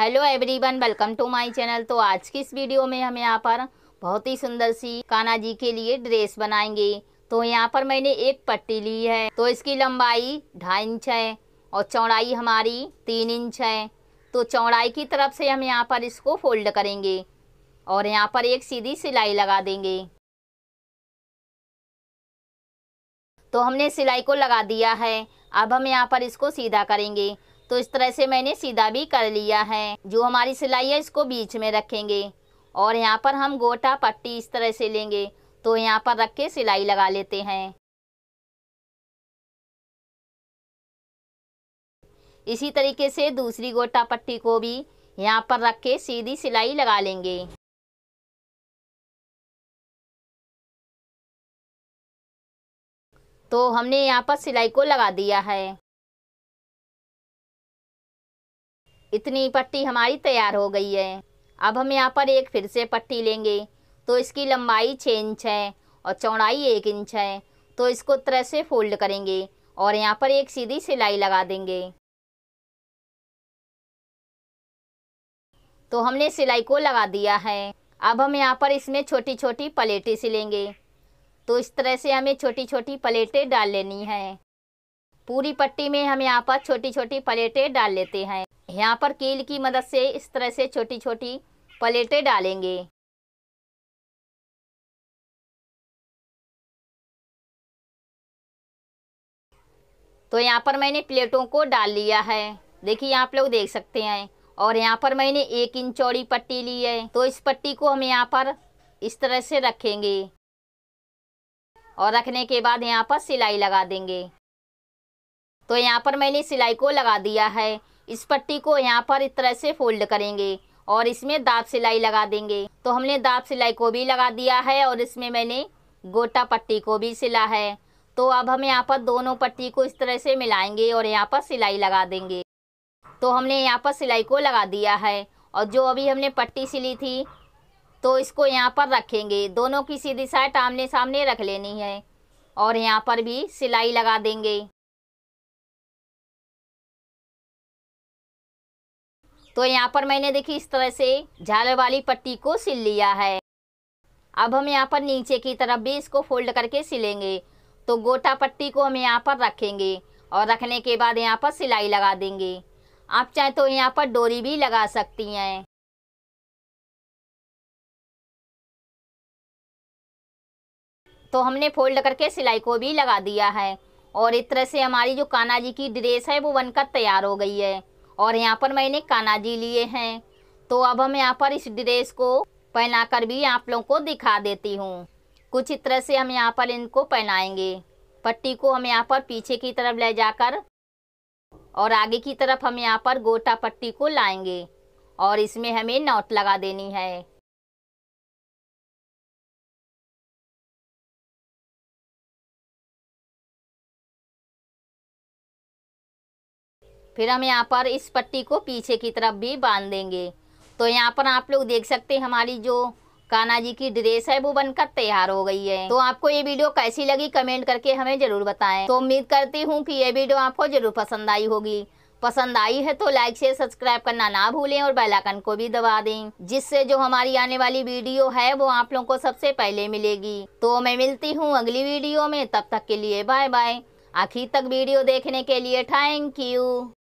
hello everyone welcome to my channel तो आज की इस वीडियो में हम यहाँ पर बहुत ही सुंदर सी कान्हा जी के लिए ड्रेस बनाएंगे तो यहाँ पर मैंने एक पट्टी ली है तो इसकी लंबाई ढाई इंच है और चौड़ाई हमारी तीन इंच है तो चौड़ाई की तरफ से हम यहाँ पर इसको फोल्ड करेंगे और यहाँ पर एक सीधी सिलाई लगा देंगे तो हमने सिलाई को लगा दिया है अब हम यहाँ पर इसको सीधा करेंगे तो इस तरह से मैंने सीधा भी कर लिया है जो हमारी सिलाई है इसको बीच में रखेंगे और यहाँ पर हम गोटा पट्टी इस तरह से लेंगे तो यहाँ पर रख के सिलाई लगा लेते हैं इसी तरीके से दूसरी गोटा पट्टी को भी यहाँ पर रख के सीधी सिलाई लगा लेंगे तो हमने यहाँ पर सिलाई को लगा दिया है इतनी पट्टी हमारी तैयार हो गई है अब हम यहाँ पर एक फिर से पट्टी लेंगे तो इसकी लंबाई छः इंच है और चौड़ाई एक इंच है तो इसको तरह से फोल्ड करेंगे और यहाँ पर एक सीधी सिलाई लगा देंगे तो हमने सिलाई को लगा दिया है अब हम यहाँ पर इसमें छोटी छोटी पलेटें सिलेंगे तो इस तरह से हमें छोटी छोटी पलेटें डाल लेनी है पूरी पट्टी में हम यहाँ पर छोटी छोटी पलेटें डाल लेते हैं यहाँ पर कील की मदद से इस तरह से छोटी छोटी प्लेटें डालेंगे तो यहाँ पर मैंने प्लेटों को डाल लिया है देखिए आप लोग देख सकते हैं और यहाँ पर मैंने एक इंच चौड़ी पट्टी ली है तो इस पट्टी को हम यहाँ पर इस तरह से रखेंगे और रखने के बाद यहाँ पर सिलाई लगा देंगे तो यहाँ पर मैंने सिलाई को लगा दिया है इस पट्टी को यहाँ पर इस तरह से फोल्ड करेंगे और इसमें दाब सिलाई लगा देंगे तो हमने दाब सिलाई को भी लगा दिया है और इसमें मैंने गोटा पट्टी को भी सिला है तो अब हम यहाँ पर दोनों पट्टी को इस तरह से मिलाएंगे और यहाँ पर सिलाई लगा देंगे तो हमने यहाँ पर सिलाई को लगा दिया है और जो अभी हमने पट्टी सिली थी तो इसको यहाँ पर रखेंगे दोनों की सीधी साइड आमने सामने रख लेनी है और यहाँ पर भी सिलाई लगा देंगे तो यहाँ पर मैंने देखिए इस तरह से झाल वाली पट्टी को सिल लिया है अब हम यहाँ पर नीचे की तरफ भी इसको फोल्ड करके सिलेंगे तो गोटा पट्टी को हम यहाँ पर रखेंगे और रखने के बाद यहाँ पर सिलाई लगा देंगे आप चाहे तो यहाँ पर डोरी भी लगा सकती हैं तो हमने फोल्ड करके सिलाई को भी लगा दिया है और इस तरह से हमारी जो कान्हा जी की ड्रेस है वो बनकर तैयार हो गई है और यहाँ पर मैंने कानाजी लिए हैं तो अब हम यहाँ पर इस ड्रेस को पहनाकर भी आप लोगों को दिखा देती हूँ कुछ इस तरह से हम यहाँ पर इनको पहनाएंगे पट्टी को हम यहाँ पर पीछे की तरफ ले जाकर और आगे की तरफ हम यहाँ पर गोटा पट्टी को लाएंगे और इसमें हमें नोट लगा देनी है फिर हम यहाँ पर इस पट्टी को पीछे की तरफ भी बांध देंगे तो यहाँ पर आप लोग देख सकते हैं हमारी जो कान्हा जी की ड्रेस है वो बनकर तैयार हो गई है तो आपको ये वीडियो कैसी लगी कमेंट करके हमें जरूर बताएं तो उम्मीद करती हूँ कि ये वीडियो आपको जरूर पसंद आई होगी पसंद आई है तो लाइक शेयर सब्सक्राइब करना ना भूलें और बेल आइकन को भी दबा दें जिससे जो हमारी आने वाली वीडियो है वो आप लोगों को सबसे पहले मिलेगी तो मैं मिलती हूँ अगली वीडियो में तब तक के लिए बाय बाय आखिर तक वीडियो देखने के लिए थैंक यू